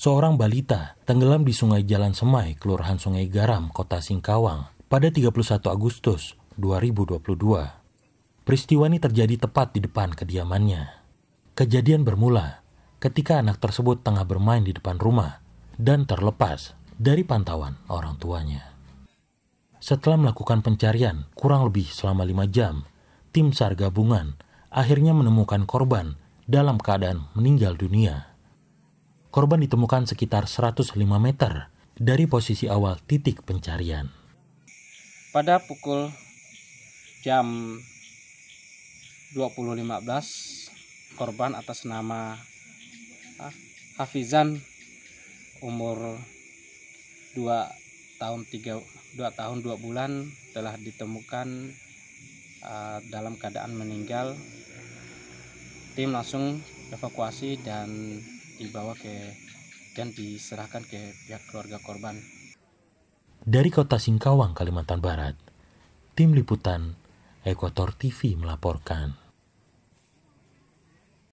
seorang balita tenggelam di Sungai Jalan Semai, Kelurahan Sungai Garam, Kota Singkawang, pada 31 Agustus 2022. Peristiwa ini terjadi tepat di depan kediamannya. Kejadian bermula ketika anak tersebut tengah bermain di depan rumah dan terlepas dari pantauan orang tuanya. Setelah melakukan pencarian kurang lebih selama lima jam, tim SAR gabungan akhirnya menemukan korban dalam keadaan meninggal dunia korban ditemukan sekitar 105 meter dari posisi awal titik pencarian. Pada pukul jam 20.15 korban atas nama ah, Hafizan umur 2 tahun 3 2 tahun 2 bulan telah ditemukan uh, dalam keadaan meninggal. Tim langsung evakuasi dan dibawa ke dan diserahkan ke pihak keluarga korban. Dari kota Singkawang, Kalimantan Barat, tim liputan Ekuator TV melaporkan.